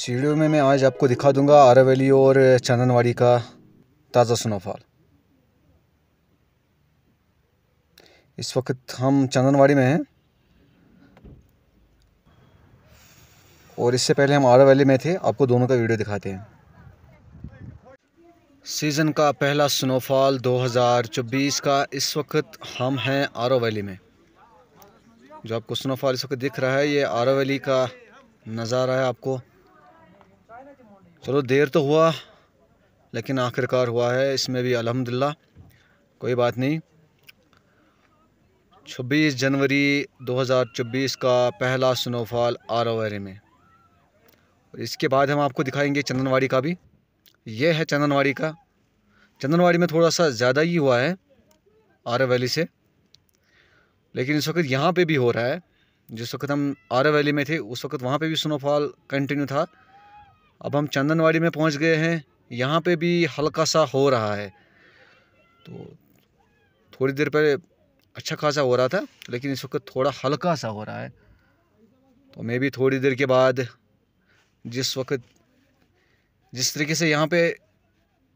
सीढ़ियों में मैं आज आपको दिखा दूंगा आरावली और चंदनवाड़ी का ताज़ा स्नोफॉल इस वक्त हम चंदनवाड़ी में हैं और इससे पहले हम आरा वैली में थे आपको दोनों का वीडियो दिखाते हैं सीज़न का पहला स्नोफॉल 2024 का इस वक्त हम हैं आरा वैली में जो आपको स्नोफॉल इस वक्त दिख रहा है ये आरा वैली का नज़ारा है आपको चलो देर तो हुआ लेकिन आखिरकार हुआ है इसमें भी अलहमदिल्ला कोई बात नहीं 26 जनवरी 2024 का पहला स्नोफॉल आरोवरे में और इसके बाद हम आपको दिखाएंगे चंदनवाड़ी का भी यह है चंदनवाड़ी का चंदनवाड़ी में थोड़ा सा ज़्यादा ही हुआ है आरा वैली से लेकिन इस वक्त यहाँ पे भी हो रहा है जिस वक्त हम आरा वैली में थे उस वक्त वहाँ पे भी स्नोफॉल कंटिन्यू था अब हम चंदनवाड़ी में पहुंच गए हैं यहाँ पे भी हल्का सा हो रहा है तो थोड़ी देर पहले अच्छा खासा हो रहा था लेकिन इस वक्त थोड़ा हल्का सा हो रहा है तो मैं भी थोड़ी देर के बाद जिस वक्त जिस तरीके से यहाँ पे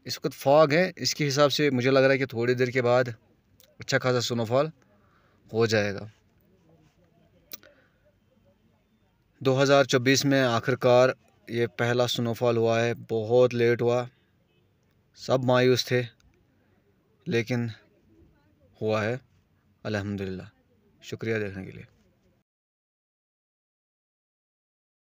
इस वक्त फॉग है इसके हिसाब से मुझे लग रहा है कि थोड़ी देर के बाद अच्छा खासा स्नोफॉल हो जाएगा 2024 में आखिरकार ये पहला स्नोफॉल हुआ है बहुत लेट हुआ सब मायूस थे लेकिन हुआ है अल्हम्दुलिल्लाह शुक्रिया देखने के लिए